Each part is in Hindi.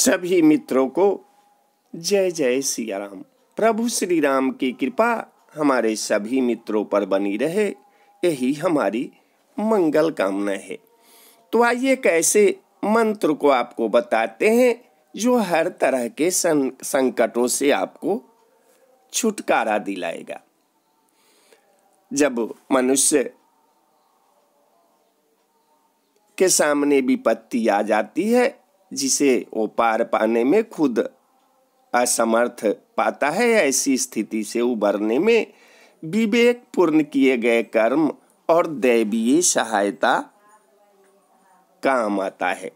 सभी मित्रों को जय जय सिया राम प्रभु श्री राम की कृपा हमारे सभी मित्रों पर बनी रहे यही हमारी मंगल कामना है तो आइए कैसे मंत्र को आपको बताते हैं जो हर तरह के संकटों से आपको छुटकारा दिलाएगा जब मनुष्य के सामने विपत्ति आ जाती है जिसे वो पार पाने में खुद असमर्थ पाता है ऐसी स्थिति से उबरने में विवेक पूर्ण किए गए कर्म और दैवीय सहायता काम आता है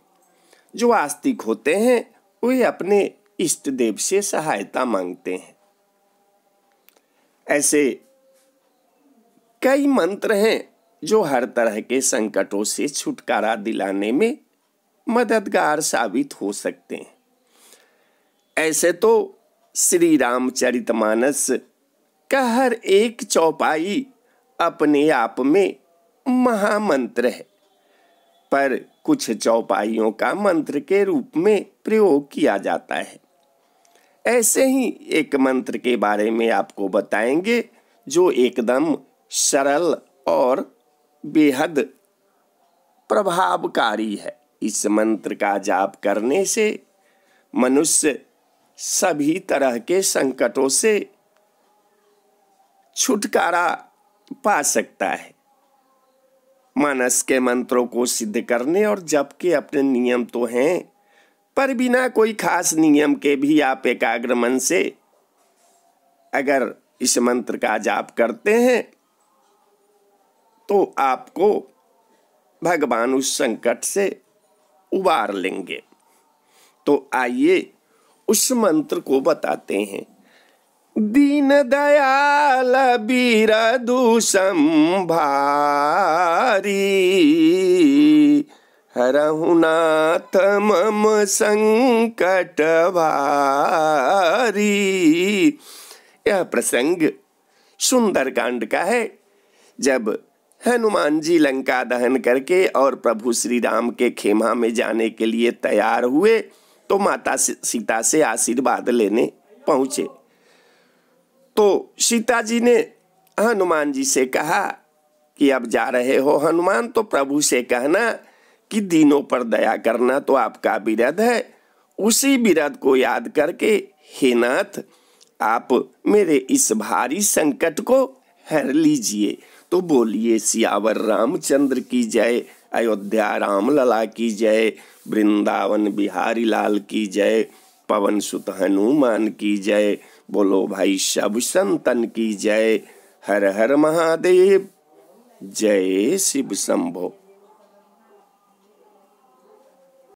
जो आस्तिक होते हैं वे अपने इष्ट देव से सहायता मांगते हैं ऐसे कई मंत्र हैं जो हर तरह के संकटों से छुटकारा दिलाने में मददगार साबित हो सकते हैं ऐसे तो श्री रामचरितमानस का हर एक चौपाई अपने आप में महामंत्र है पर कुछ चौपाइयों का मंत्र के रूप में प्रयोग किया जाता है ऐसे ही एक मंत्र के बारे में आपको बताएंगे जो एकदम सरल और बेहद प्रभावकारी है इस मंत्र का जाप करने से मनुष्य सभी तरह के संकटों से छुटकारा पा सकता है मानस के मंत्रों को सिद्ध करने और जप के अपने नियम तो हैं पर बिना कोई खास नियम के भी आप एकाग्र मन से अगर इस मंत्र का जाप करते हैं तो आपको भगवान उस संकट से उबार लेंगे तो आइए उस मंत्र को बताते हैं दीन दयाल बीर दूसम भारी हरहुनाथ मम संकट भारी यह प्रसंग सुंदरकांड का है जब हनुमान जी लंका दहन करके और प्रभु श्री राम के खेमा में जाने के लिए तैयार हुए तो माता सीता से आशीर्वाद लेने पहुंचे तो सीता जी ने हनुमान जी से कहा कि अब जा रहे हो हनुमान तो प्रभु से कहना कि दीनों पर दया करना तो आपका विरध है उसी विरध को याद करके हे नाथ आप मेरे इस भारी संकट को हर लीजिए तो बोलिए सियावर रामचंद्र की जय अयोध्या राम लला की जय वृंदावन बिहारी लाल की जय पवन सुत हनुमान की जय बोलो भाई सब संतन की जय हर हर महादेव जय शिव शंभो